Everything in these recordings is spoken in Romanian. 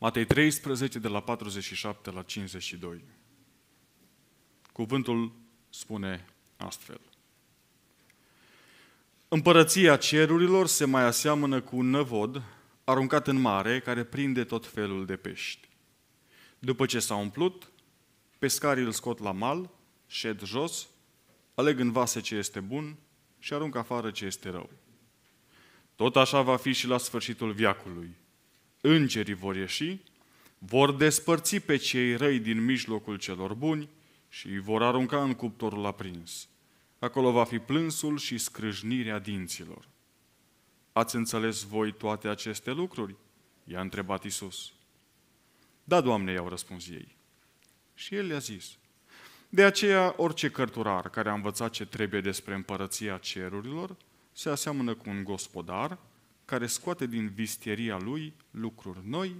Matei 13, de la 47 la 52. Cuvântul spune astfel. Împărăția cerurilor se mai aseamănă cu un năvod aruncat în mare care prinde tot felul de pești. După ce s-a umplut, pescarii îl scot la mal, șed jos, aleg în vase ce este bun și arunc afară ce este rău. Tot așa va fi și la sfârșitul viacului – îngerii vor ieși, vor despărți pe cei răi din mijlocul celor buni și îi vor arunca în cuptorul aprins. Acolo va fi plânsul și scrâșnirea dinților. Ați înțeles voi toate aceste lucruri? I-a întrebat Isus. Da, Doamne, i-au răspuns ei. Și el le-a zis, de aceea, orice cărturar care a învățat ce trebuie despre împărăția cerurilor, se aseamănă cu un gospodar care scoate din vistieria lui lucruri noi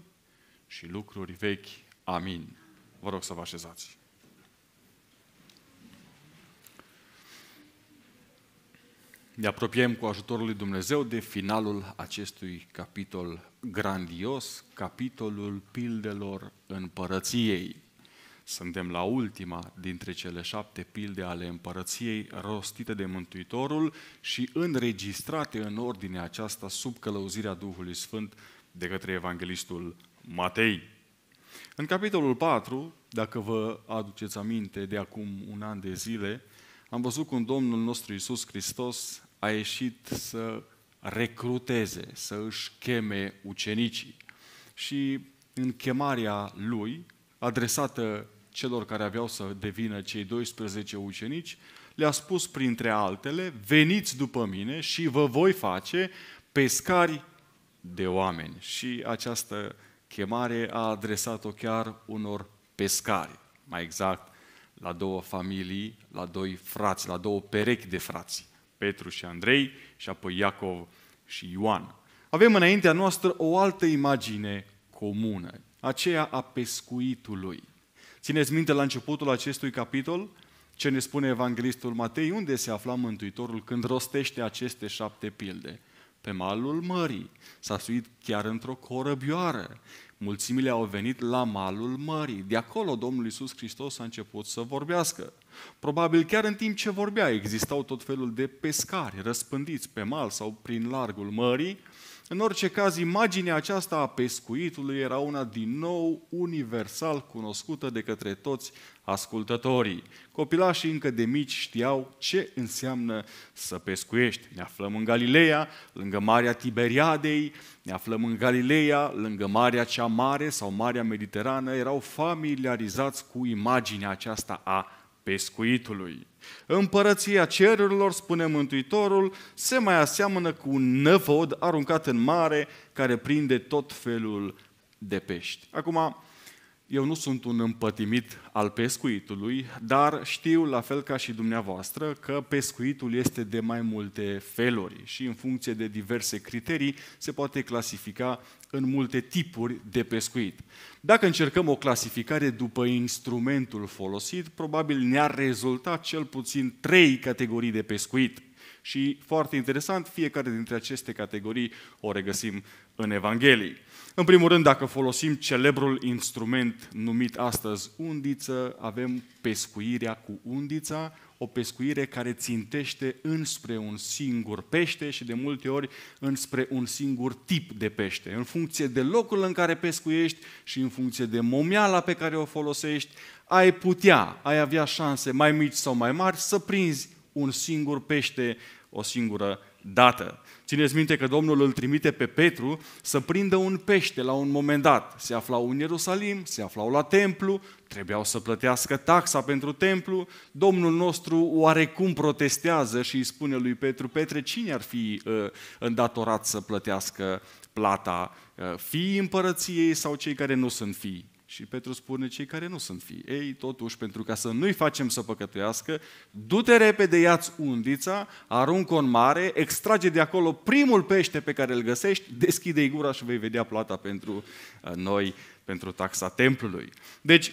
și lucruri vechi. Amin. Vă rog să vă așezați. Ne apropiem cu ajutorul lui Dumnezeu de finalul acestui capitol grandios, capitolul pildelor împărăției. Suntem la ultima dintre cele șapte pilde ale împărăției rostite de Mântuitorul și înregistrate în ordine aceasta sub călăuzirea Duhului Sfânt de către Evanghelistul Matei. În capitolul 4, dacă vă aduceți aminte de acum un an de zile, am văzut cum Domnul nostru Isus Hristos a ieșit să recruteze, să își cheme ucenicii. Și în chemarea lui, adresată celor care aveau să devină cei 12 ucenici, le-a spus printre altele, veniți după mine și vă voi face pescari de oameni. Și această chemare a adresat-o chiar unor pescari, mai exact la două familii, la doi frați, la două perechi de frați, Petru și Andrei și apoi Iacov și Ioan. Avem înaintea noastră o altă imagine comună, aceea a pescuitului. Țineți minte la începutul acestui capitol ce ne spune evanghelistul Matei, unde se afla Mântuitorul când rostește aceste șapte pilde. Pe malul mării, s-a suit chiar într-o corăbioară. Mulțimile au venit la malul mării. De acolo Domnul Iisus Hristos a început să vorbească. Probabil chiar în timp ce vorbea existau tot felul de pescari răspândiți pe mal sau prin largul mării în orice caz, imaginea aceasta a pescuitului era una din nou universal cunoscută de către toți ascultătorii. Copilașii încă de mici știau ce înseamnă să pescuiești. Ne aflăm în Galileea, lângă Marea Tiberiadei, ne aflăm în Galileea, lângă Marea Cea Mare sau Marea Mediterană, erau familiarizați cu imaginea aceasta a pescuitului. Împărăția cerurilor, spune Mântuitorul, se mai aseamănă cu un năvod aruncat în mare care prinde tot felul de pești. Acum, eu nu sunt un împătimit al pescuitului, dar știu, la fel ca și dumneavoastră, că pescuitul este de mai multe feluri și în funcție de diverse criterii se poate clasifica în multe tipuri de pescuit. Dacă încercăm o clasificare după instrumentul folosit, probabil ne-ar rezulta cel puțin trei categorii de pescuit – și foarte interesant, fiecare dintre aceste categorii o regăsim în Evanghelii. În primul rând, dacă folosim celebrul instrument numit astăzi undiță, avem pescuirea cu undița, o pescuire care țintește înspre un singur pește și de multe ori înspre un singur tip de pește. În funcție de locul în care pescuiești și în funcție de momeala pe care o folosești, ai putea, ai avea șanse mai mici sau mai mari să prinzi un singur pește o singură dată. Țineți minte că Domnul îl trimite pe Petru să prindă un pește la un moment dat. Se aflau în Ierusalim, se aflau la templu, trebuiau să plătească taxa pentru templu. Domnul nostru oarecum protestează și îi spune lui Petru, Petre, cine ar fi uh, îndatorat să plătească plata? Uh, ă, fii împărăției sau cei care nu sunt fii? Și Petru spune, cei care nu sunt fii, ei totuși, pentru ca să nu-i facem să păcătuiască, du-te repede, ia-ți undița, aruncă în mare, extrage de acolo primul pește pe care îl găsești, deschide-i gura și vei vedea plata pentru uh, noi, pentru taxa templului. Deci,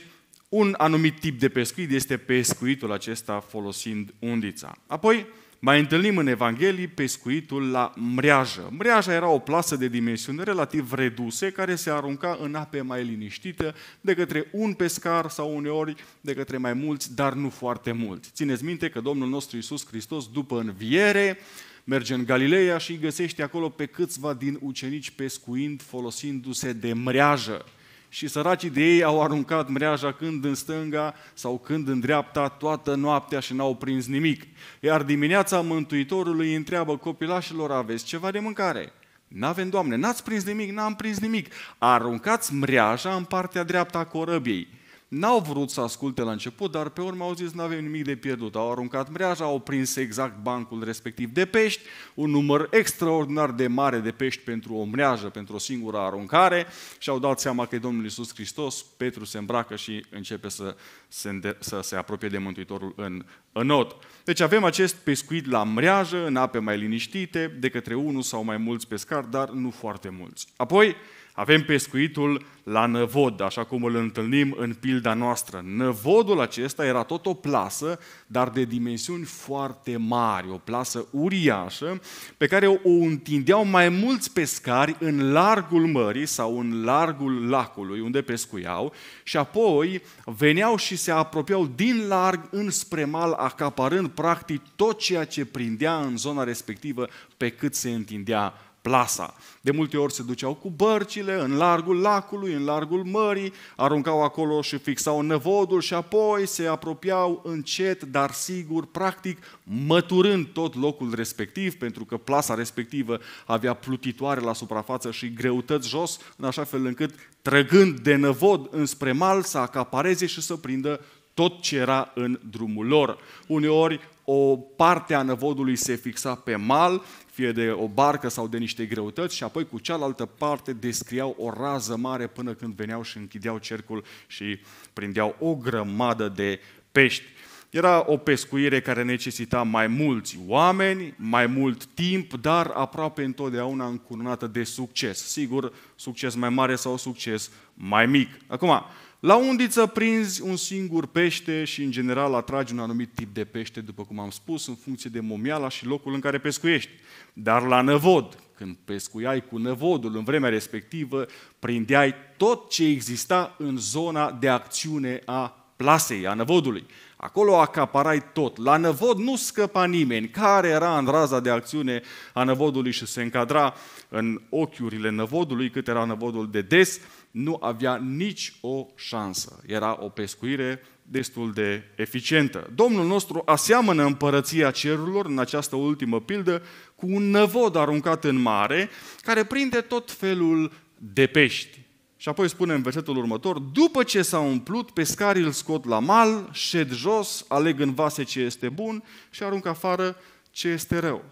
un anumit tip de pescuit este pescuitul acesta folosind undița. Apoi, mai întâlnim în Evanghelii pescuitul la mreajă. Mreaja era o plasă de dimensiuni relativ reduse care se arunca în ape mai liniștită de către un pescar sau uneori de către mai mulți, dar nu foarte mulți. Țineți minte că Domnul nostru Iisus Hristos, după înviere, merge în Galileea și îi găsește acolo pe câțiva din ucenici pescuind, folosindu-se de mreajă și săracii de ei au aruncat mreaja când în stânga sau când în dreapta toată noaptea și n-au prins nimic. Iar dimineața Mântuitorului îi întreabă copilașilor, aveți ceva de mâncare? N-avem, Doamne, n-ați prins nimic, n-am prins nimic. Aruncați mreaja în partea dreapta a corăbiei N-au vrut să asculte la început, dar pe urmă au zis nu avem nimic de pierdut. Au aruncat mreaja, au prins exact bancul respectiv de pești, un număr extraordinar de mare de pești pentru o mreajă, pentru o singură aruncare și au dat seama că e Domnul Iisus Hristos, Petru se îmbracă și începe să se, să se apropie de Mântuitorul în, în not. Deci avem acest pescuit la mreajă, în ape mai liniștite, de către unul sau mai mulți pescari, dar nu foarte mulți. Apoi, avem pescuitul la năvod, așa cum îl întâlnim în pilda noastră. Năvodul acesta era tot o plasă, dar de dimensiuni foarte mari, o plasă uriașă, pe care o întindeau mai mulți pescari în largul mării sau în largul lacului unde pescuiau și apoi veneau și se apropiau din larg înspre mal, acaparând practic tot ceea ce prindea în zona respectivă pe cât se întindea plasa. De multe ori se duceau cu bărcile în largul lacului, în largul mării, aruncau acolo și fixau năvodul și apoi se apropiau încet, dar sigur, practic măturând tot locul respectiv, pentru că plasa respectivă avea plutitoare la suprafață și greutăți jos, în așa fel încât, trăgând de năvod înspre mal, să acapareze și să prindă tot ce era în drumul lor. Uneori o parte a năvodului se fixa pe mal, fie de o barcă sau de niște greutăți și apoi cu cealaltă parte descriau o rază mare până când veneau și închideau cercul și prindeau o grămadă de pești. Era o pescuire care necesita mai mulți oameni, mai mult timp, dar aproape întotdeauna încurunată de succes. Sigur, succes mai mare sau succes mai mic. Acum, la undiță prinzi un singur pește și în general atragi un anumit tip de pește, după cum am spus, în funcție de momiala și locul în care pescuiești. Dar la năvod, când pescuiai cu năvodul în vremea respectivă, prindeai tot ce exista în zona de acțiune a plasei, a năvodului. Acolo acaparai tot. La năvod nu scăpa nimeni care era în raza de acțiune a năvodului și se încadra în ochiurile năvodului, cât era năvodul de des, nu avea nici o șansă. Era o pescuire destul de eficientă. Domnul nostru aseamănă împărăția cerurilor în această ultimă pildă cu un năvod aruncat în mare care prinde tot felul de pești. Și apoi spune în versetul următor, după ce s-a umplut, pescarii îl scot la mal, șed jos, aleg în vase ce este bun și aruncă afară ce este rău.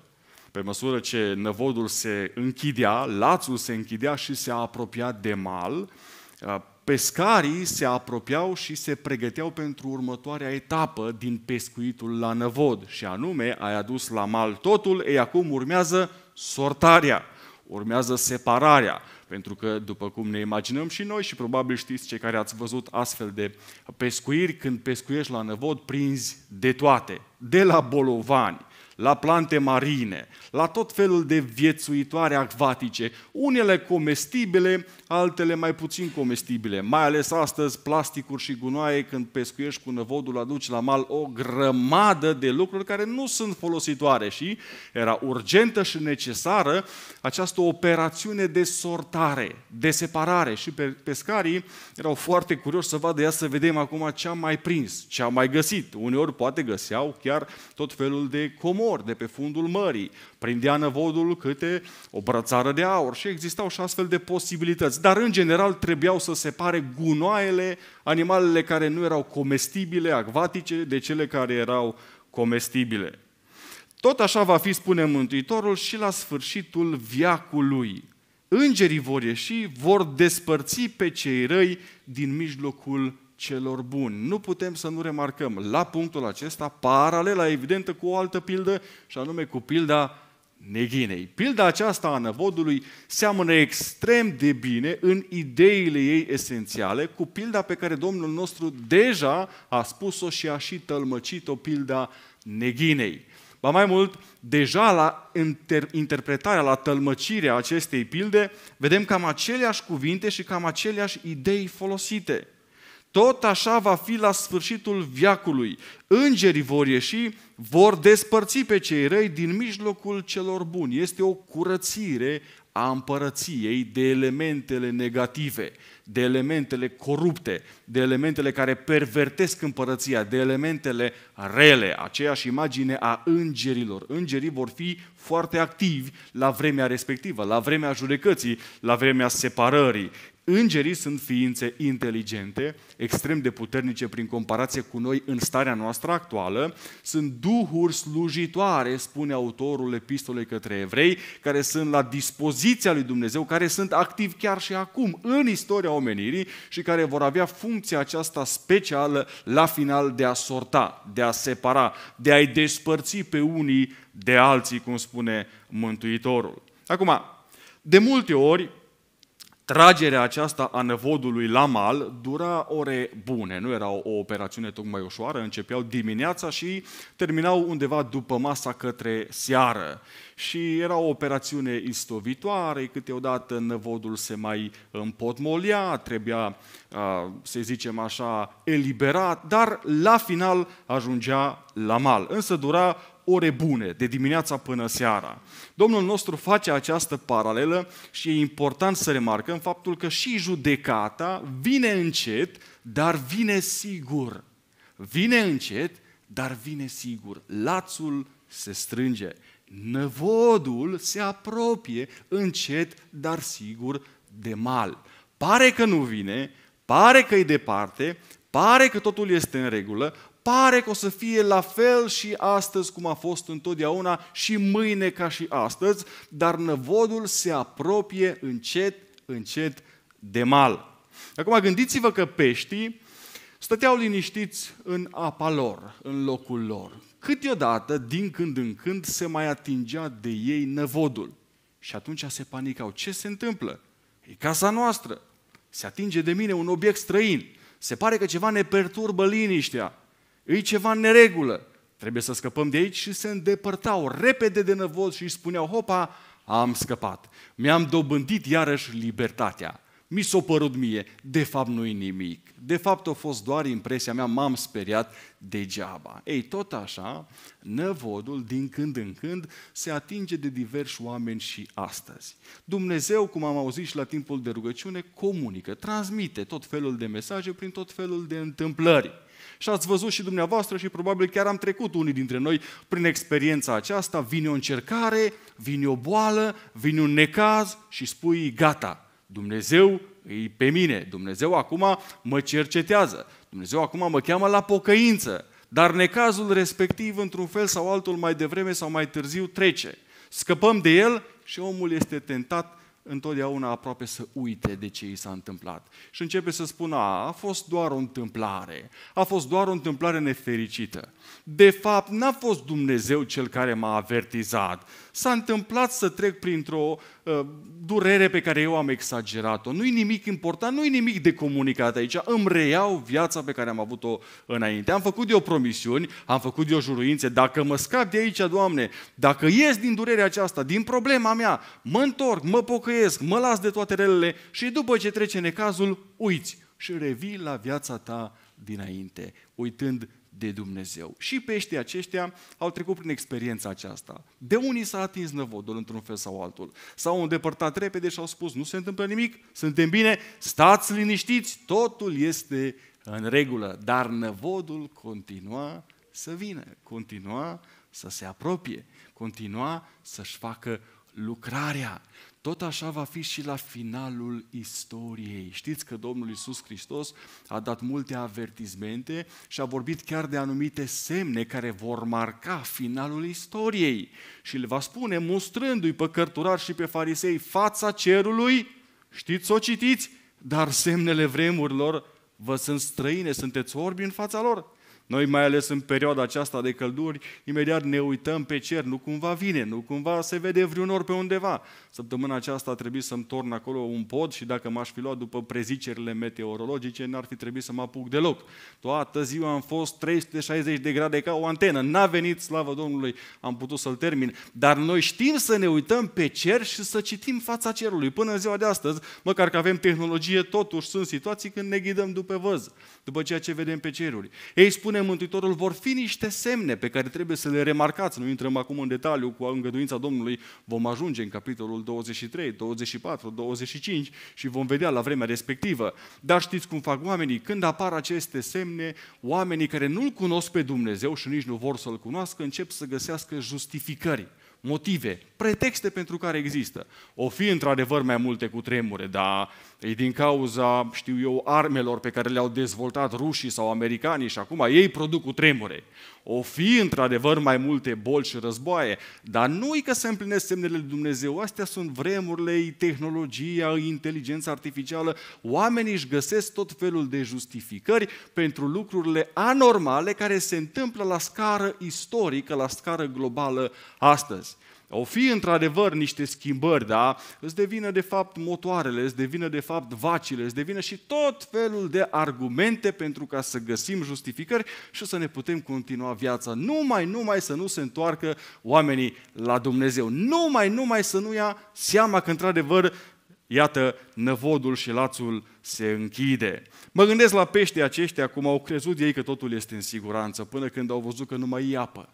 Pe măsură ce năvodul se închidea, lațul se închidea și se apropia de mal, uh, pescarii se apropiau și se pregăteau pentru următoarea etapă din pescuitul la năvod și anume ai adus la mal totul, ei acum urmează sortarea, urmează separarea, pentru că după cum ne imaginăm și noi și probabil știți cei care ați văzut astfel de pescuiri, când pescuiești la năvod prinzi de toate, de la bolovani, la plante marine, la tot felul de viețuitoare acvatice, unele comestibile, altele mai puțin comestibile, mai ales astăzi plasticuri și gunoaie când pescuiești cu năvodul aduci la mal o grămadă de lucruri care nu sunt folositoare și era urgentă și necesară această operațiune de sortare, de separare și pescarii erau foarte curioși să vadă, ia să vedem acum ce am mai prins, ce am mai găsit. Uneori poate găseau chiar tot felul de comori de pe fundul mării, prindea năvodul câte o brățară de aur și existau și astfel de posibilități. Dar în general trebuiau să separe gunoaiele, animalele care nu erau comestibile, acvatice, de cele care erau comestibile. Tot așa va fi, spune Mântuitorul, și la sfârșitul viacului. Îngerii vor ieși, vor despărți pe cei răi din mijlocul celor buni. Nu putem să nu remarcăm la punctul acesta paralela evidentă cu o altă pildă, și anume cu pilda neghinei. Pilda aceasta a năvodului seamănă extrem de bine în ideile ei esențiale cu pilda pe care Domnul nostru deja a spus-o și a și tălmăcit-o, pilda neghinei. Ba mai mult, deja la inter- interpretarea, la tălmăcirea acestei pilde, vedem cam aceleași cuvinte și cam aceleași idei folosite – tot așa va fi la sfârșitul viacului. Îngerii vor ieși, vor despărți pe cei răi din mijlocul celor buni. Este o curățire a împărăției de elementele negative, de elementele corupte, de elementele care pervertesc împărăția, de elementele rele, aceeași imagine a îngerilor. Îngerii vor fi foarte activi la vremea respectivă, la vremea judecății, la vremea separării. Îngerii sunt ființe inteligente, extrem de puternice prin comparație cu noi în starea noastră actuală, sunt duhuri slujitoare, spune autorul epistolei către evrei, care sunt la dispoziția lui Dumnezeu, care sunt activi chiar și acum în istoria omenirii și care vor avea funcția aceasta specială la final de a sorta, de a separa, de a-i despărți pe unii de alții, cum spune Mântuitorul. Acum, de multe ori, Tragerea aceasta a nevodului la mal dura ore bune, nu era o, operațiune tocmai ușoară, începeau dimineața și terminau undeva după masa către seară. Și era o operațiune istovitoare, câteodată nevodul se mai împotmolia, trebuia, să zicem așa, eliberat, dar la final ajungea la mal. Însă dura ore bune, de dimineața până seara. Domnul nostru face această paralelă și e important să remarcăm faptul că și judecata vine încet, dar vine sigur. Vine încet, dar vine sigur. Lațul se strânge. Năvodul se apropie încet, dar sigur, de mal. Pare că nu vine, pare că e departe, pare că totul este în regulă, pare că o să fie la fel și astăzi cum a fost întotdeauna și mâine ca și astăzi, dar năvodul se apropie încet, încet de mal. Acum gândiți-vă că peștii stăteau liniștiți în apa lor, în locul lor. Câteodată, din când în când, se mai atingea de ei năvodul. Și atunci se panicau. Ce se întâmplă? E casa noastră. Se atinge de mine un obiect străin. Se pare că ceva ne perturbă liniștea îi ceva în neregulă. Trebuie să scăpăm de aici și se îndepărtau repede de năvod și își spuneau, hopa, am scăpat. Mi-am dobândit iarăși libertatea. Mi s-a părut mie, de fapt nu-i nimic. De fapt a fost doar impresia mea, m-am speriat degeaba. Ei, tot așa, năvodul din când în când se atinge de diversi oameni și astăzi. Dumnezeu, cum am auzit și la timpul de rugăciune, comunică, transmite tot felul de mesaje prin tot felul de întâmplări. Și ați văzut și dumneavoastră și probabil chiar am trecut unii dintre noi prin experiența aceasta, vine o încercare, vine o boală, vine un necaz și spui gata, Dumnezeu e pe mine, Dumnezeu acum mă cercetează, Dumnezeu acum mă cheamă la pocăință, dar necazul respectiv, într-un fel sau altul, mai devreme sau mai târziu, trece. Scăpăm de el și omul este tentat întotdeauna aproape să uite de ce i s-a întâmplat. Și începe să spună, a, a fost doar o întâmplare, a fost doar o întâmplare nefericită. De fapt, n-a fost Dumnezeu cel care m-a avertizat. S-a întâmplat să trec printr-o uh, durere pe care eu am exagerat-o. Nu-i nimic important, nu-i nimic de comunicat aici. Îmi reiau viața pe care am avut-o înainte. Am făcut eu promisiuni, am făcut eu juruințe. Dacă mă scap de aici, Doamne, dacă ies din durerea aceasta, din problema mea, mă întorc, mă pocăiesc, mă las de toate relele și după ce trece necazul, uiți și revii la viața ta dinainte, uitând de Dumnezeu. Și peștii aceștia au trecut prin experiența aceasta. De unii s-a atins năvodul într-un fel sau altul. S-au îndepărtat repede și au spus, nu se întâmplă nimic, suntem bine, stați liniștiți, totul este în regulă. Dar năvodul continua să vină, continua să se apropie, continua să-și facă lucrarea. Tot așa va fi și la finalul istoriei. Știți că Domnul Isus Hristos a dat multe avertizmente și a vorbit chiar de anumite semne care vor marca finalul istoriei. Și le va spune, mustrându-i pe cărturar și pe farisei, fața cerului, știți o citiți, dar semnele vremurilor vă sunt străine, sunteți orbi în fața lor. Noi, mai ales în perioada aceasta de călduri, imediat ne uităm pe cer, nu cumva vine, nu cumva se vede vreun or pe undeva. Săptămâna aceasta a trebuit să-mi torn acolo un pod și dacă m-aș fi luat după prezicerile meteorologice, n-ar fi trebuit să mă apuc deloc. Toată ziua am fost 360 de grade ca o antenă, n-a venit, slavă Domnului, am putut să-l termin. Dar noi știm să ne uităm pe cer și să citim fața cerului. Până în ziua de astăzi, măcar că avem tehnologie, totuși sunt situații când ne ghidăm după văz, după ceea ce vedem pe ceruri. Ei spune Mântuitorul vor fi niște semne pe care trebuie să le remarcați. Nu intrăm acum în detaliu, cu îngăduința Domnului vom ajunge în capitolul 23, 24, 25 și vom vedea la vremea respectivă. Dar știți cum fac oamenii? Când apar aceste semne, oamenii care nu-L cunosc pe Dumnezeu și nici nu vor să-L cunoască, încep să găsească justificări motive, pretexte pentru care există. O fi într-adevăr mai multe cu tremure, dar ei din cauza, știu eu, armelor pe care le-au dezvoltat rușii sau americanii și acum ei produc cu tremure. O fi într-adevăr mai multe boli și războaie, dar nu e că se împlinesc semnele lui Dumnezeu. Astea sunt vremurile, tehnologia, inteligența artificială. Oamenii își găsesc tot felul de justificări pentru lucrurile anormale care se întâmplă la scară istorică, la scară globală astăzi. O fi într-adevăr niște schimbări, da? Îți devină de fapt motoarele, îți devină de fapt vacile, îți devină și tot felul de argumente pentru ca să găsim justificări și să ne putem continua viața. Numai, numai să nu se întoarcă oamenii la Dumnezeu. Numai, numai să nu ia seama că într-adevăr Iată, năvodul și lațul se închide. Mă gândesc la peștii aceștia, cum au crezut ei că totul este în siguranță, până când au văzut că nu mai e apă.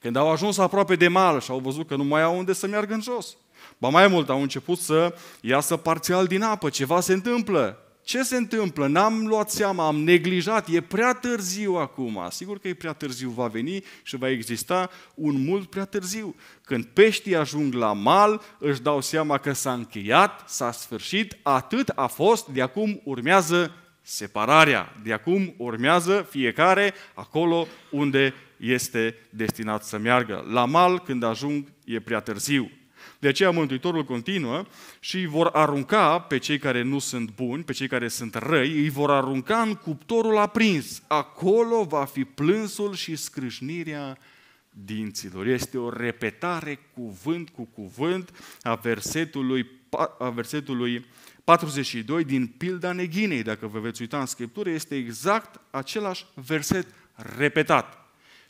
Când au ajuns aproape de mal și au văzut că nu mai au unde să meargă în jos. Ba mai mult, au început să iasă parțial din apă, ceva se întâmplă. Ce se întâmplă? N-am luat seama, am neglijat, e prea târziu acum. Sigur că e prea târziu, va veni și va exista un mult prea târziu. Când peștii ajung la mal, își dau seama că s-a încheiat, s-a sfârșit, atât a fost, de acum urmează separarea. De acum urmează fiecare acolo unde este destinat să meargă. La mal, când ajung, e prea târziu. De aceea Mântuitorul continuă și vor arunca pe cei care nu sunt buni, pe cei care sunt răi, îi vor arunca în cuptorul aprins. Acolo va fi plânsul și scrâșnirea dinților. Este o repetare cuvânt cu cuvânt a versetului, a versetului 42 din pilda neghinei. Dacă vă veți uita în Scriptură, este exact același verset repetat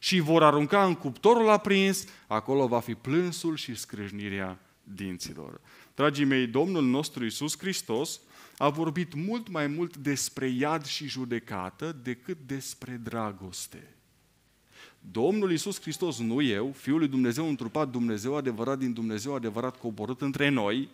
și îi vor arunca în cuptorul aprins, acolo va fi plânsul și scrâșnirea dinților. Dragii mei, Domnul nostru Iisus Hristos a vorbit mult mai mult despre iad și judecată decât despre dragoste. Domnul Iisus Hristos, nu eu, Fiul lui Dumnezeu întrupat, Dumnezeu adevărat din Dumnezeu adevărat coborât între noi,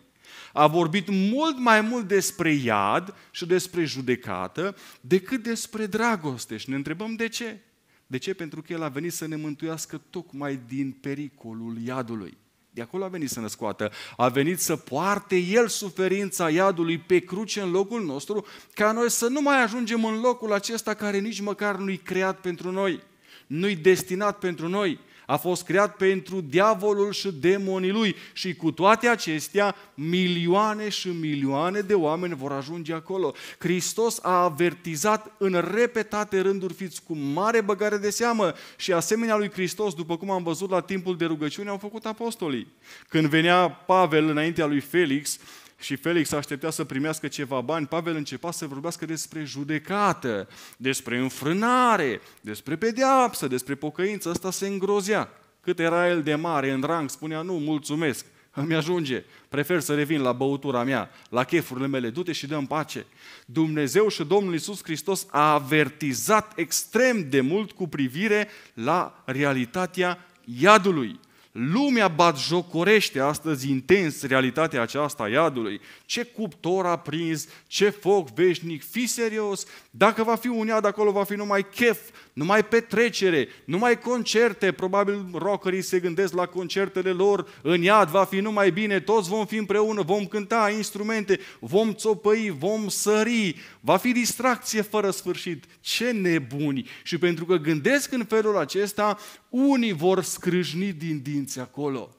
a vorbit mult mai mult despre iad și despre judecată decât despre dragoste. Și ne întrebăm de ce? De ce? Pentru că El a venit să ne mântuiască tocmai din pericolul iadului. De acolo a venit să ne scoată. A venit să poarte El suferința iadului pe cruce în locul nostru, ca noi să nu mai ajungem în locul acesta care nici măcar nu-i creat pentru noi, nu-i destinat pentru noi, a fost creat pentru diavolul și demonii lui și cu toate acestea milioane și milioane de oameni vor ajunge acolo. Hristos a avertizat în repetate rânduri, fiți cu mare băgare de seamă și asemenea lui Hristos, după cum am văzut la timpul de rugăciune, au făcut apostolii. Când venea Pavel înaintea lui Felix, și Felix aștepta să primească ceva bani, Pavel începa să vorbească despre judecată, despre înfrânare, despre pedeapsă, despre pocăință, Asta se îngrozea. Cât era el de mare în rang, spunea, nu, mulțumesc, îmi ajunge, prefer să revin la băutura mea, la chefurile mele, du-te și dă pace. Dumnezeu și Domnul Iisus Hristos a avertizat extrem de mult cu privire la realitatea iadului. Lumea batjocorește astăzi intens realitatea aceasta a iadului. Ce cuptor a prins, ce foc veșnic, fi serios, dacă va fi un iad acolo, va fi numai chef, numai petrecere, numai concerte, probabil rockerii se gândesc la concertele lor, în iad va fi numai bine, toți vom fi împreună, vom cânta instrumente, vom țopăi, vom sări, va fi distracție fără sfârșit. Ce nebuni! Și pentru că gândesc în felul acesta, unii vor scrâșni din dinți acolo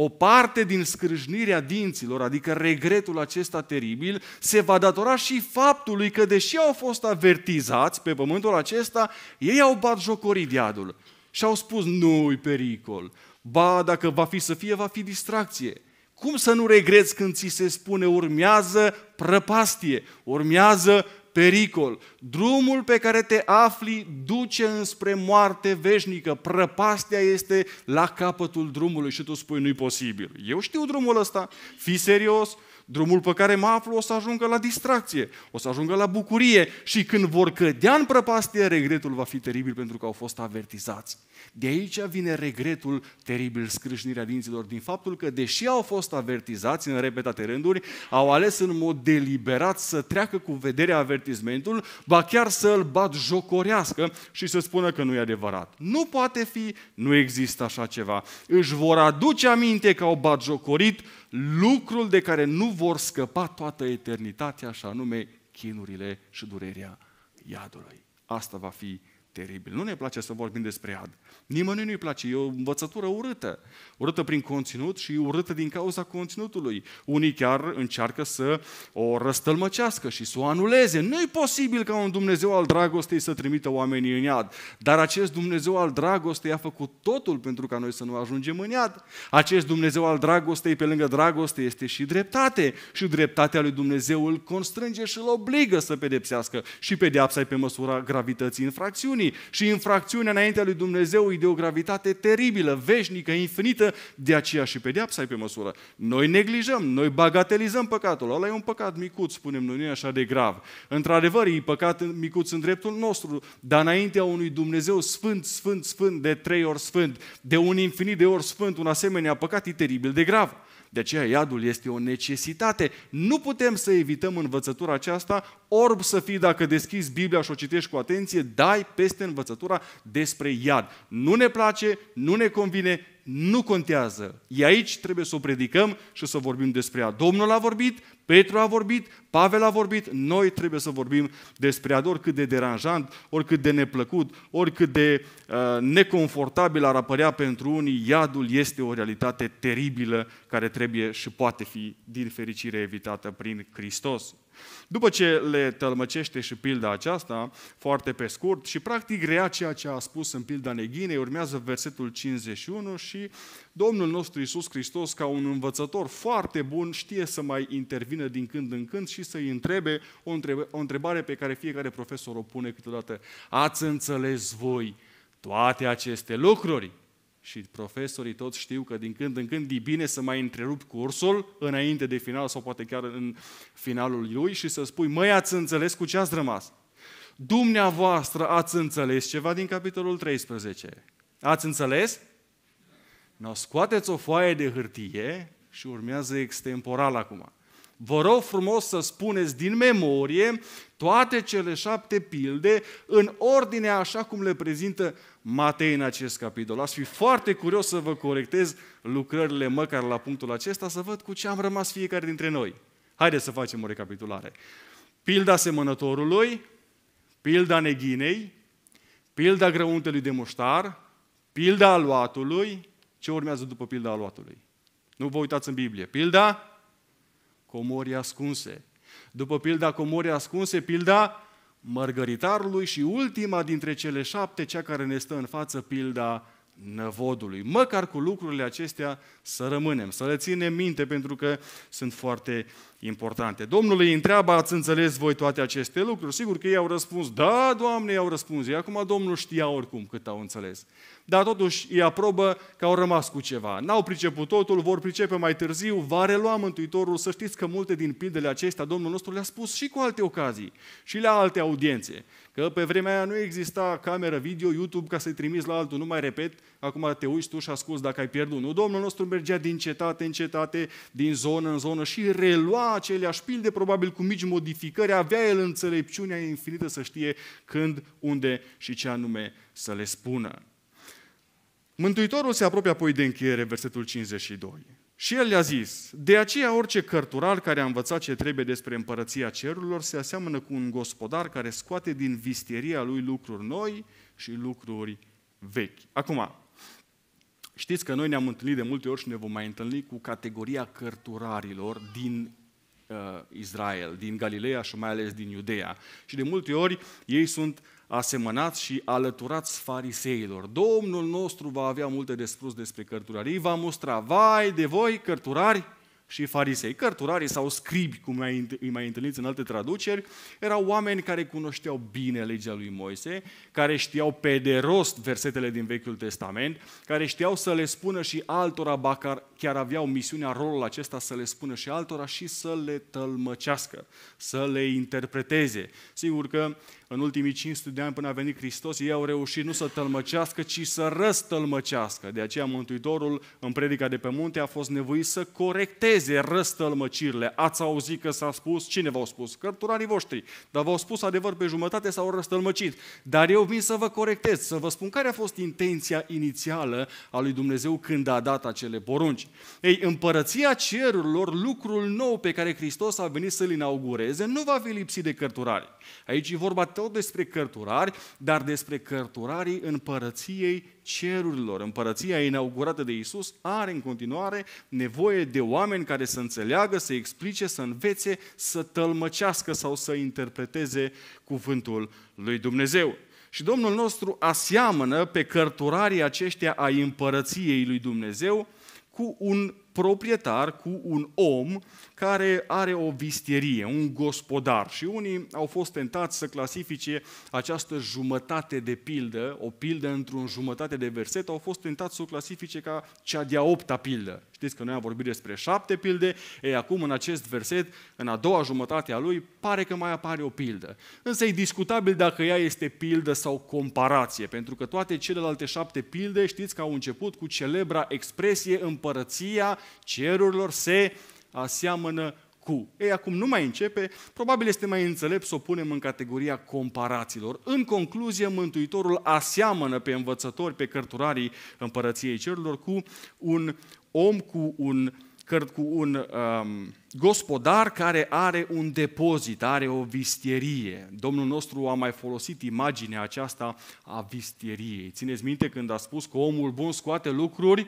o parte din scrâșnirea dinților, adică regretul acesta teribil, se va datora și faptului că, deși au fost avertizați pe pământul acesta, ei au bat jocorii diadul și au spus, nu-i pericol, ba, dacă va fi să fie, va fi distracție. Cum să nu regreți când ți se spune urmează prăpastie, urmează pericol. Drumul pe care te afli duce înspre moarte veșnică. Prăpastia este la capătul drumului și tu spui nu-i posibil. Eu știu drumul ăsta, fii serios, Drumul pe care mă aflu o să ajungă la distracție, o să ajungă la bucurie și când vor cădea în prăpastie, regretul va fi teribil pentru că au fost avertizați. De aici vine regretul teribil, scrâșnirea dinților, din faptul că, deși au fost avertizați în repetate rânduri, au ales în mod deliberat să treacă cu vederea avertizmentul, ba chiar să îl bat jocorească și să spună că nu e adevărat. Nu poate fi, nu există așa ceva. Își vor aduce aminte că au bat jocorit lucrul de care nu vor scăpa toată eternitatea, și anume chinurile și durerea iadului. Asta va fi teribil. Nu ne place să vorbim despre iad. Nimănui nu-i place. E o învățătură urâtă. Urâtă prin conținut și urâtă din cauza conținutului. Unii chiar încearcă să o răstălmăcească și să o anuleze. Nu i posibil ca un Dumnezeu al dragostei să trimită oamenii în iad. Dar acest Dumnezeu al dragostei a făcut totul pentru ca noi să nu ajungem în iad. Acest Dumnezeu al dragostei, pe lângă dragoste, este și dreptate. Și dreptatea lui Dumnezeu îl constrânge și îl obligă să pedepsească. Și pedeapsa e pe măsura gravității infracțiunii lui și infracțiunea înaintea lui Dumnezeu e de o gravitate teribilă, veșnică, infinită, de aceea și pedeapsa e pe măsură. Noi neglijăm, noi bagatelizăm păcatul. Ăla e un păcat micuț, spunem noi, nu e așa de grav. Într-adevăr, e păcat micuț în dreptul nostru, dar înaintea unui Dumnezeu sfânt, sfânt, sfânt, de trei ori sfânt, de un infinit de ori sfânt, un asemenea păcat e teribil de grav. De aceea iadul este o necesitate. Nu putem să evităm învățătura aceasta, orb să fii dacă deschizi Biblia și o citești cu atenție, dai peste învățătura despre iad. Nu ne place, nu ne convine, nu contează. E aici trebuie să o predicăm și să vorbim despre ea. Domnul a vorbit, Petru a vorbit, Pavel a vorbit, noi trebuie să vorbim despre ea, oricât de deranjant, oricât de neplăcut, oricât de uh, neconfortabil ar apărea pentru unii, iadul este o realitate teribilă care trebuie și poate fi, din fericire, evitată prin Hristos. După ce le tălmăcește și pilda aceasta, foarte pe scurt, și practic rea ceea ce a spus în pilda neghinei, urmează versetul 51 și Domnul nostru Isus Hristos, ca un învățător foarte bun, știe să mai intervină din când în când și să-i întrebe o întrebare pe care fiecare profesor o pune câteodată. Ați înțeles voi toate aceste lucruri? Și profesorii toți știu că din când în când e bine să mai întrerup cursul înainte de final sau poate chiar în finalul lui și să spui, măi, ați înțeles cu ce ați rămas? Dumneavoastră ați înțeles ceva din capitolul 13. Ați înțeles? No, scoateți o foaie de hârtie și urmează extemporal acum. Vă rog frumos să spuneți din memorie toate cele șapte pilde în ordine așa cum le prezintă Matei în acest capitol. Aș fi foarte curios să vă corectez lucrările măcar la punctul acesta, să văd cu ce am rămas fiecare dintre noi. Haideți să facem o recapitulare. Pilda semănătorului, pilda neghinei, pilda grăuntelui de muștar, pilda aluatului, ce urmează după pilda aluatului? Nu vă uitați în Biblie. Pilda comorii ascunse. După pilda comorii ascunse, pilda mărgăritarului și ultima dintre cele șapte, cea care ne stă în față, pilda năvodului. Măcar cu lucrurile acestea să rămânem, să le ținem minte pentru că sunt foarte importante. Domnul îi întreabă, ați înțeles voi toate aceste lucruri? Sigur că ei au răspuns, da, Doamne, i-au răspuns. Ei, acum Domnul știa oricum cât au înțeles. Dar totuși îi aprobă că au rămas cu ceva. N-au priceput totul, vor pricepe mai târziu, va relua Mântuitorul. Să știți că multe din pildele acestea Domnul nostru le-a spus și cu alte ocazii și la alte audiențe. Că pe vremea aia nu exista cameră video, YouTube, ca să-i trimiți la altul, nu mai repet, acum te uiți tu și ascult dacă ai pierdut. Nu, Domnul nostru mergea din cetate în cetate, din zonă în zonă și relua aceleași pilde, probabil cu mici modificări, avea el înțelepciunea infinită să știe când, unde și ce anume să le spună. Mântuitorul se apropie apoi de încheiere, versetul 52. Și el le-a zis, de aceea orice cărturar care a învățat ce trebuie despre împărăția cerurilor se aseamănă cu un gospodar care scoate din vistieria lui lucruri noi și lucruri vechi. Acum, știți că noi ne-am întâlnit de multe ori și ne vom mai întâlni cu categoria cărturarilor din uh, Israel, din Galileea și mai ales din Iudeea. Și de multe ori ei sunt asemănați și alăturați fariseilor. Domnul nostru va avea multe de spus despre cărturarii, va mustra, vai de voi cărturari și farisei. Cărturarii sau scribi, cum îi mai întâlniți în alte traduceri, erau oameni care cunoșteau bine legea lui Moise, care știau pe de rost versetele din Vechiul Testament, care știau să le spună și altora, bacar chiar aveau misiunea, rolul acesta să le spună și altora și să le tălmăcească, să le interpreteze. Sigur că în ultimii 500 de ani până a venit Hristos, ei au reușit nu să tălmăcească, ci să răstălmăcească. De aceea Mântuitorul, în predica de pe munte, a fost nevoit să corecteze comenteze răstălmăcirile. Ați auzit că s-a spus? Cine v-au spus? Cărturarii voștri. Dar v-au spus adevăr pe jumătate sau răstălmăcit. Dar eu vin să vă corectez, să vă spun care a fost intenția inițială a lui Dumnezeu când a dat acele porunci. Ei, împărăția cerurilor, lucrul nou pe care Hristos a venit să-l inaugureze, nu va fi lipsit de cărturari. Aici e vorba tot despre cărturari, dar despre cărturarii împărăției cerurilor, împărăția inaugurată de Isus, are în continuare nevoie de oameni care să înțeleagă, să explice, să învețe, să tălmăcească sau să interpreteze cuvântul lui Dumnezeu. Și Domnul nostru aseamănă pe cărturarii aceștia ai împărăției lui Dumnezeu cu un proprietar cu un om care are o vistierie, un gospodar. Și unii au fost tentați să clasifice această jumătate de pildă, o pildă într-un jumătate de verset, au fost tentați să o clasifice ca cea de-a opta pildă. Știți că noi am vorbit despre șapte pilde, e acum în acest verset, în a doua jumătate a lui, pare că mai apare o pildă. Însă e discutabil dacă ea este pildă sau comparație, pentru că toate celelalte șapte pilde știți că au început cu celebra expresie împărăția cerurilor se aseamănă cu. Ei, acum nu mai începe, probabil este mai înțelept să o punem în categoria comparațiilor. În concluzie, Mântuitorul aseamănă pe învățători, pe cărturarii împărăției cerurilor cu un om, cu un, cu un um, gospodar care are un depozit, are o vistierie. Domnul nostru a mai folosit imaginea aceasta a vistieriei. Țineți minte când a spus că omul bun scoate lucruri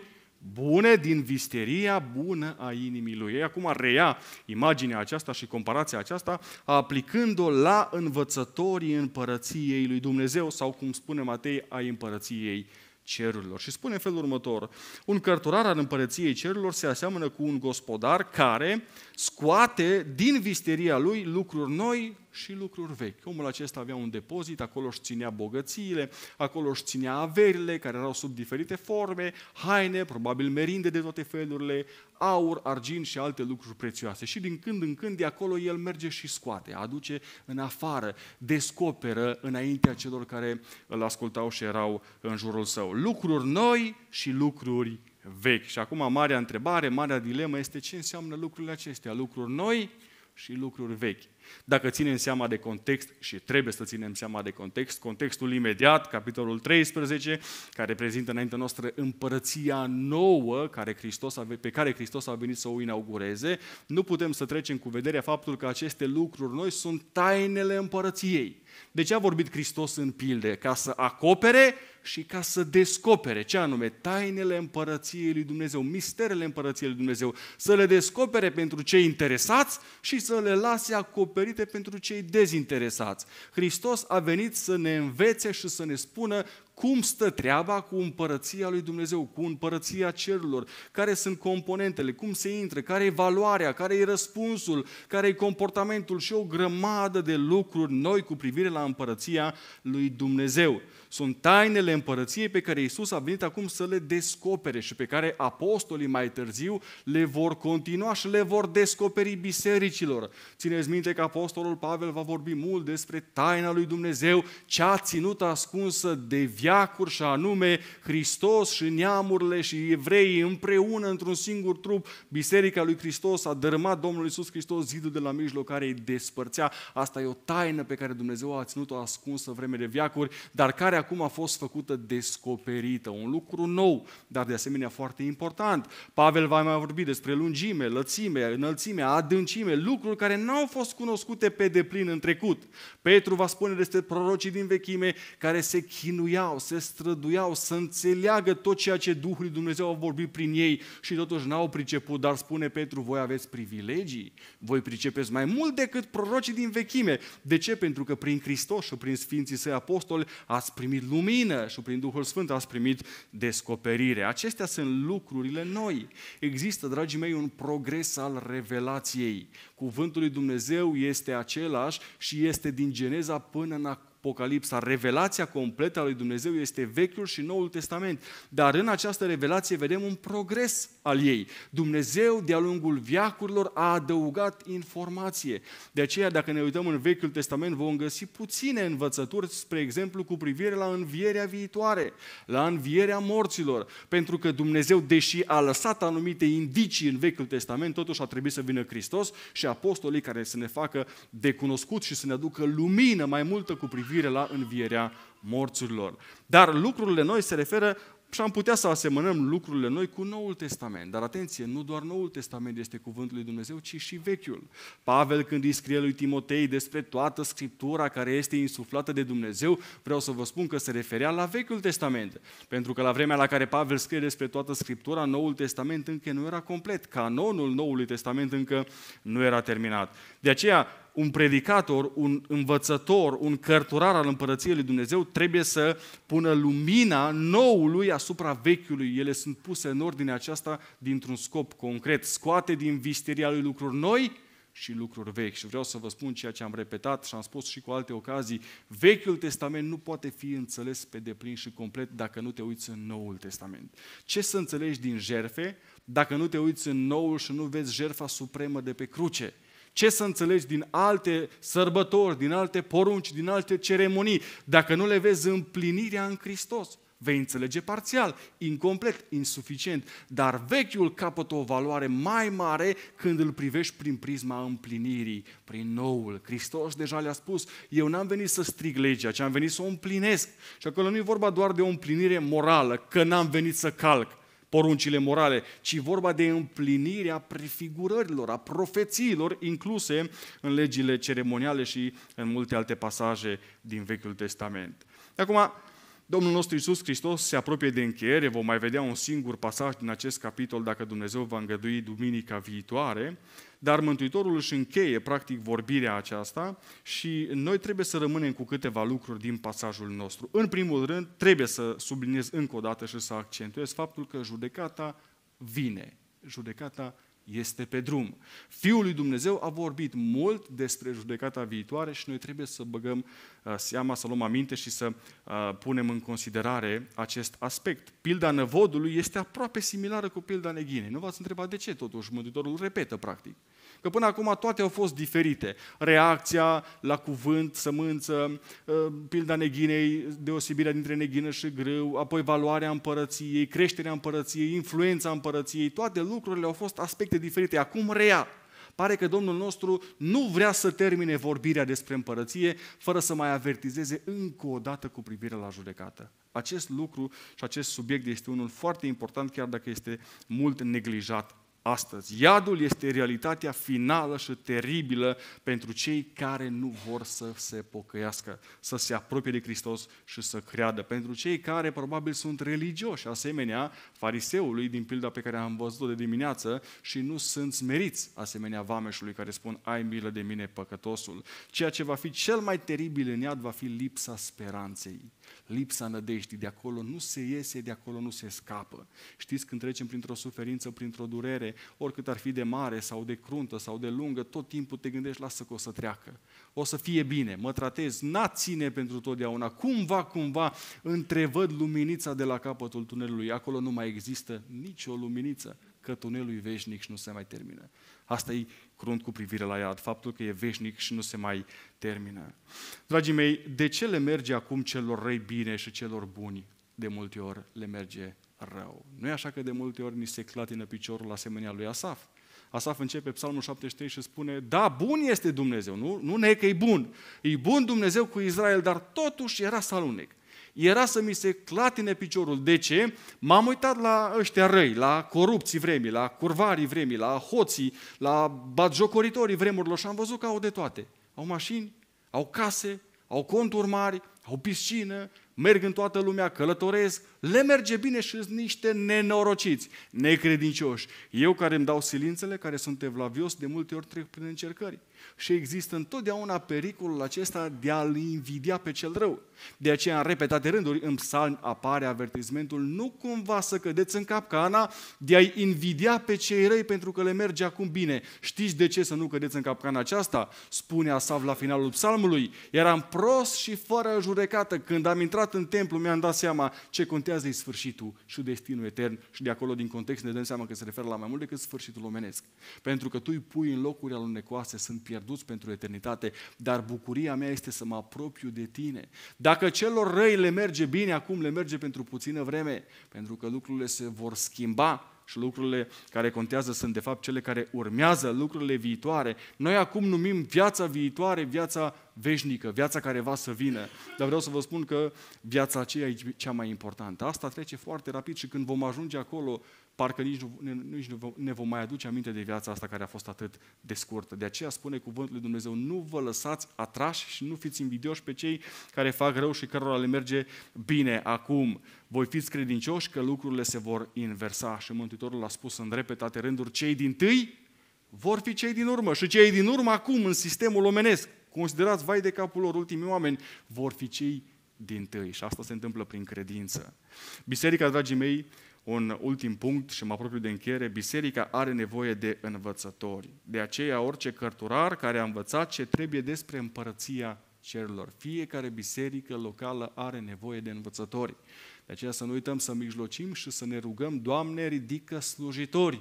bune din visteria bună a inimii lui. Ei acum reia imaginea aceasta și comparația aceasta, aplicând-o la învățătorii împărăției lui Dumnezeu, sau cum spune Matei, a împărăției cerurilor. Și spune în felul următor, un cărturar al împărăției cerurilor se aseamănă cu un gospodar care scoate din visteria lui lucruri noi și lucruri vechi. Omul acesta avea un depozit, acolo își ținea bogățiile, acolo își ținea averile, care erau sub diferite forme, haine, probabil merinde de toate felurile, aur, argint și alte lucruri prețioase. Și din când în când de acolo el merge și scoate, aduce în afară, descoperă înaintea celor care îl ascultau și erau în jurul său. Lucruri noi și lucruri vechi. Și acum marea întrebare, marea dilemă este ce înseamnă lucrurile acestea, lucruri noi și lucruri vechi. Dacă ținem seama de context, și trebuie să ținem seama de context, contextul imediat, capitolul 13, care prezintă înaintea noastră împărăția nouă care Hristos a, pe care Hristos a venit să o inaugureze, nu putem să trecem cu vederea faptul că aceste lucruri noi sunt tainele împărăției. De ce a vorbit Hristos în pilde? Ca să acopere și ca să descopere, ce anume, tainele împărăției lui Dumnezeu, misterele împărăției lui Dumnezeu, să le descopere pentru cei interesați și să le lase acoperi descoperite pentru cei dezinteresați. Hristos a venit să ne învețe și să ne spună cum stă treaba cu împărăția lui Dumnezeu, cu împărăția cerurilor, care sunt componentele, cum se intre, care e valoarea, care e răspunsul, care e comportamentul și o grămadă de lucruri noi cu privire la împărăția lui Dumnezeu. Sunt tainele împărăției pe care Isus a venit acum să le descopere și pe care apostolii mai târziu le vor continua și le vor descoperi bisericilor. Țineți minte că apostolul Pavel va vorbi mult despre taina lui Dumnezeu, cea ținut ascunsă de viață veacuri și anume Hristos și neamurile și evreii împreună într-un singur trup. Biserica lui Hristos a dărâmat Domnul Iisus Hristos zidul de la mijloc care îi despărțea. Asta e o taină pe care Dumnezeu a ținut-o ascunsă vreme de veacuri, dar care acum a fost făcută descoperită. Un lucru nou, dar de asemenea foarte important. Pavel va mai vorbi despre lungime, lățime, înălțime, adâncime, lucruri care n-au fost cunoscute pe deplin în trecut. Petru va spune despre prorocii din vechime care se chinuiau, se străduiau să înțeleagă tot ceea ce Duhul lui Dumnezeu a vorbit prin ei și totuși n-au priceput, dar spune Petru, voi aveți privilegii, voi pricepeți mai mult decât prorocii din vechime. De ce? Pentru că prin Hristos și prin Sfinții Săi Apostoli ați primit lumină și prin Duhul Sfânt ați primit descoperire. Acestea sunt lucrurile noi. Există, dragii mei, un progres al revelației. Cuvântul lui Dumnezeu este același și este din Geneza până în acum Apocalipsa, revelația completă a lui Dumnezeu este Vechiul și Noul Testament. Dar în această revelație vedem un progres al ei. Dumnezeu, de-a lungul viacurilor, a adăugat informație. De aceea, dacă ne uităm în Vechiul Testament, vom găsi puține învățături, spre exemplu, cu privire la învierea viitoare, la învierea morților. Pentru că Dumnezeu, deși a lăsat anumite indicii în Vechiul Testament, totuși a trebuit să vină Hristos și apostolii care să ne facă de cunoscut și să ne aducă lumină mai multă cu privire privire la învierea morților, Dar lucrurile noi se referă și am putea să asemănăm lucrurile noi cu Noul Testament. Dar atenție, nu doar Noul Testament este cuvântul lui Dumnezeu, ci și Vechiul. Pavel, când îi scrie lui Timotei despre toată Scriptura care este insuflată de Dumnezeu, vreau să vă spun că se referea la Vechiul Testament. Pentru că la vremea la care Pavel scrie despre toată Scriptura, Noul Testament încă nu era complet. Canonul Noului Testament încă nu era terminat. De aceea, un predicator, un învățător, un cărturar al împărăției lui Dumnezeu trebuie să pună lumina noului asupra vechiului. Ele sunt puse în ordine aceasta dintr-un scop concret. Scoate din visteria lui lucruri noi și lucruri vechi. Și vreau să vă spun ceea ce am repetat și am spus și cu alte ocazii. Vechiul Testament nu poate fi înțeles pe deplin și complet dacă nu te uiți în Noul Testament. Ce să înțelegi din jerfe dacă nu te uiți în Noul și nu vezi jerfa supremă de pe cruce? Ce să înțelegi din alte sărbători, din alte porunci, din alte ceremonii, dacă nu le vezi împlinirea în Hristos? Vei înțelege parțial, incomplet, insuficient, dar vechiul capătă o valoare mai mare când îl privești prin prisma împlinirii, prin noul. Hristos deja le-a spus, eu n-am venit să strig legea, ci am venit să o împlinesc. Și acolo nu e vorba doar de o împlinire morală, că n-am venit să calc, poruncile morale, ci vorba de împlinirea prefigurărilor, a profețiilor incluse în legile ceremoniale și în multe alte pasaje din Vechiul Testament. Acum, Domnul nostru Iisus Hristos se apropie de încheiere, vom mai vedea un singur pasaj din acest capitol dacă Dumnezeu va îngădui duminica viitoare, dar Mântuitorul își încheie practic vorbirea aceasta și noi trebuie să rămânem cu câteva lucruri din pasajul nostru. În primul rând, trebuie să subliniez încă o dată și să accentuez faptul că judecata vine. Judecata este pe drum. Fiul lui Dumnezeu a vorbit mult despre judecata viitoare și noi trebuie să băgăm uh, seama, să luăm aminte și să uh, punem în considerare acest aspect. Pilda năvodului este aproape similară cu pilda neghinei. Nu v-ați întrebat de ce, totuși, Mântuitorul repetă, practic. Că până acum toate au fost diferite. Reacția la cuvânt, sămânță, ă, pilda neghinei, deosebirea dintre neghină și grâu, apoi valoarea împărăției, creșterea împărăției, influența împărăției, toate lucrurile au fost aspecte diferite. Acum rea. Pare că Domnul nostru nu vrea să termine vorbirea despre împărăție fără să mai avertizeze încă o dată cu privire la judecată. Acest lucru și acest subiect este unul foarte important, chiar dacă este mult neglijat astăzi. Iadul este realitatea finală și teribilă pentru cei care nu vor să se pocăiască, să se apropie de Hristos și să creadă. Pentru cei care probabil sunt religioși, asemenea fariseului din pilda pe care am văzut-o de dimineață și nu sunt smeriți, asemenea vameșului care spun, ai milă de mine păcătosul. Ceea ce va fi cel mai teribil în iad va fi lipsa speranței, lipsa nădejdii. De acolo nu se iese, de acolo nu se scapă. Știți, când trecem printr-o suferință, printr-o durere, oricât ar fi de mare sau de cruntă sau de lungă, tot timpul te gândești, lasă că o să treacă. O să fie bine, mă tratez, n-a ține pentru totdeauna. Cumva, cumva, întrevăd luminița de la capătul tunelului. Acolo nu mai există nicio luminiță, că tunelul e veșnic și nu se mai termină. Asta e crunt cu privire la iad, faptul că e veșnic și nu se mai termină. Dragii mei, de ce le merge acum celor răi bine și celor buni? De multe ori le merge rău. Nu e așa că de multe ori ni se clatină piciorul asemenea lui Asaf. Asaf începe psalmul 73 și spune, da, bun este Dumnezeu, nu, nu ne că e bun. E bun Dumnezeu cu Israel, dar totuși era salunec. Era să mi se clatine piciorul. De ce? M-am uitat la ăștia răi, la corupții vremii, la curvarii vremii, la hoții, la batjocoritorii vremurilor și am văzut că au de toate. Au mașini, au case, au conturi mari, au piscină, merg în toată lumea, călătoresc, le merge bine și sunt niște nenorociți, necredincioși. Eu care îmi dau silințele, care sunt evlavios, de multe ori trec prin încercări. Și există întotdeauna pericolul acesta de a-l invidia pe cel rău. De aceea, în repetate rânduri, în psalm apare avertizmentul, nu cumva să cădeți în capcana de a-i invidia pe cei răi pentru că le merge acum bine. Știți de ce să nu cădeți în capcana aceasta? Spune Asaf la finalul psalmului. Eram prost și fără jurături judecată. Când am intrat în templu, mi-am dat seama ce contează e sfârșitul și destinul etern. Și de acolo, din context, ne dăm seama că se referă la mai mult decât sfârșitul omenesc. Pentru că tu îi pui în locuri alunecoase, sunt pierduți pentru eternitate, dar bucuria mea este să mă apropiu de tine. Dacă celor răi le merge bine, acum le merge pentru puțină vreme, pentru că lucrurile se vor schimba și lucrurile care contează sunt de fapt cele care urmează, lucrurile viitoare. Noi acum numim viața viitoare viața veșnică, viața care va să vină. Dar vreau să vă spun că viața aceea e cea mai importantă. Asta trece foarte rapid și când vom ajunge acolo, parcă nici nu, nici nu ne vom mai aduce aminte de viața asta care a fost atât de scurtă. De aceea spune cuvântul lui Dumnezeu, nu vă lăsați atrași și nu fiți invidioși pe cei care fac rău și cărora le merge bine acum. Voi fiți credincioși că lucrurile se vor inversa. Și Mântuitorul a spus în repetate rânduri, cei din tâi vor fi cei din urmă și cei din urmă acum în sistemul omenesc. Considerați vai de capul lor, ultimii oameni vor fi cei din tâi și asta se întâmplă prin credință. Biserica, dragii mei, un ultim punct și mă apropiu de încheiere, biserica are nevoie de învățători. De aceea orice cărturar care a învățat ce trebuie despre împărăția cerurilor. Fiecare biserică locală are nevoie de învățători. De aceea să nu uităm să mijlocim și să ne rugăm, Doamne, ridică slujitori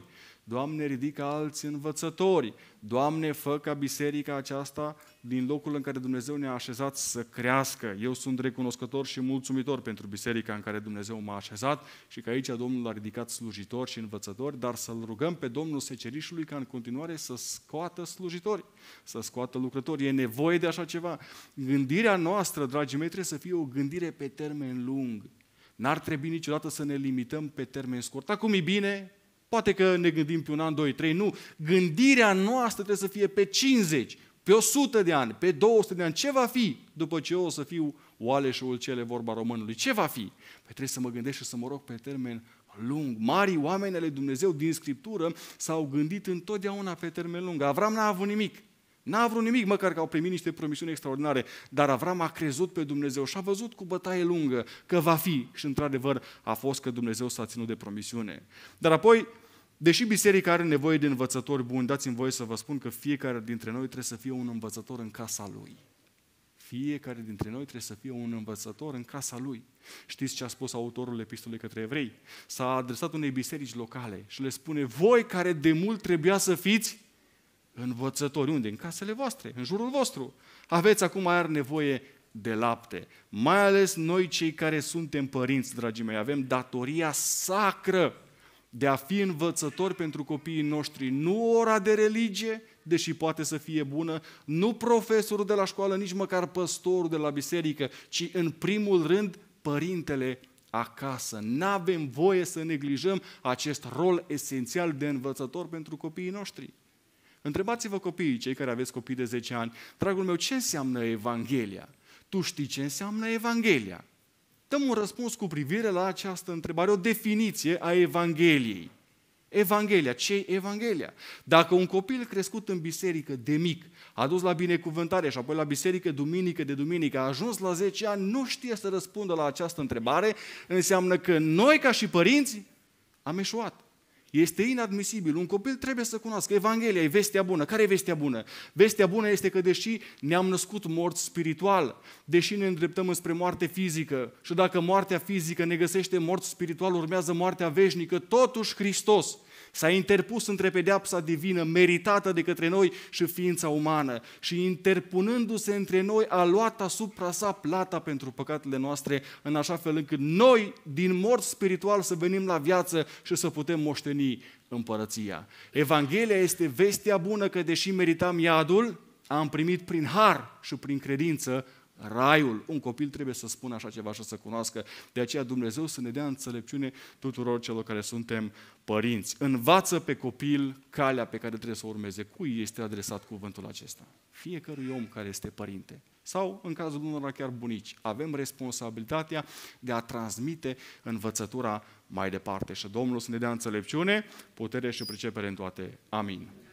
Doamne, ridică alți învățători. Doamne, fă ca biserica aceasta din locul în care Dumnezeu ne-a așezat să crească. Eu sunt recunoscător și mulțumitor pentru biserica în care Dumnezeu m-a așezat și că aici Domnul a ridicat slujitori și învățători, dar să-L rugăm pe Domnul Secerișului ca în continuare să scoată slujitori, să scoată lucrători. E nevoie de așa ceva. Gândirea noastră, dragii mei, trebuie să fie o gândire pe termen lung. N-ar trebui niciodată să ne limităm pe termen scurt. Acum e bine, Poate că ne gândim pe un an, doi, trei, nu. Gândirea noastră trebuie să fie pe 50, pe 100 de ani, pe 200 de ani. Ce va fi după ce eu o să fiu oaleșul cele vorba românului? Ce va fi? Păi trebuie să mă gândesc și să mă rog pe termen lung. Mari oameni ale Dumnezeu din Scriptură s-au gândit întotdeauna pe termen lung. Avram n-a avut nimic. N-a vrut nimic, măcar că au primit niște promisiuni extraordinare, dar Avram a crezut pe Dumnezeu și a văzut cu bătaie lungă că va fi și într-adevăr a fost că Dumnezeu s-a ținut de promisiune. Dar apoi, deși biserica are nevoie de învățători buni, dați-mi voie să vă spun că fiecare dintre noi trebuie să fie un învățător în casa lui. Fiecare dintre noi trebuie să fie un învățător în casa lui. Știți ce a spus autorul epistolei către evrei? S-a adresat unei biserici locale și le spune, voi care de mult trebuia să fiți învățători. Unde? În casele voastre, în jurul vostru. Aveți acum iar nevoie de lapte. Mai ales noi cei care suntem părinți, dragii mei, avem datoria sacră de a fi învățători pentru copiii noștri. Nu ora de religie, deși poate să fie bună, nu profesorul de la școală, nici măcar păstorul de la biserică, ci în primul rând părintele acasă. N-avem voie să neglijăm acest rol esențial de învățător pentru copiii noștri. Întrebați-vă copiii, cei care aveți copii de 10 ani, dragul meu, ce înseamnă Evanghelia? Tu știi ce înseamnă Evanghelia? Dăm un răspuns cu privire la această întrebare, o definiție a Evangheliei. Evanghelia, ce Evanghelia? Dacă un copil crescut în biserică de mic, a dus la binecuvântare și apoi la biserică duminică de duminică, a ajuns la 10 ani, nu știe să răspundă la această întrebare, înseamnă că noi ca și părinți am eșuat. Este inadmisibil. Un copil trebuie să cunoască. Evanghelia e vestea bună. Care e vestea bună? Vestea bună este că deși ne-am născut mort spiritual, deși ne îndreptăm spre moarte fizică și dacă moartea fizică ne găsește mort spiritual, urmează moartea veșnică, totuși Hristos S-a interpus între pedeapsa divină meritată de către noi și ființa umană și interpunându-se între noi a luat asupra sa plata pentru păcatele noastre în așa fel încât noi din mort spiritual să venim la viață și să putem moșteni împărăția. Evanghelia este vestea bună că deși meritam iadul, am primit prin har și prin credință raiul. Un copil trebuie să spună așa ceva și să cunoască. De aceea Dumnezeu să ne dea înțelepciune tuturor celor care suntem părinți. Învață pe copil calea pe care trebuie să o urmeze. Cui este adresat cuvântul acesta? Fiecărui om care este părinte. Sau, în cazul unor chiar bunici, avem responsabilitatea de a transmite învățătura mai departe. Și Domnul să ne dea înțelepciune, putere și pricepere în toate. Amin.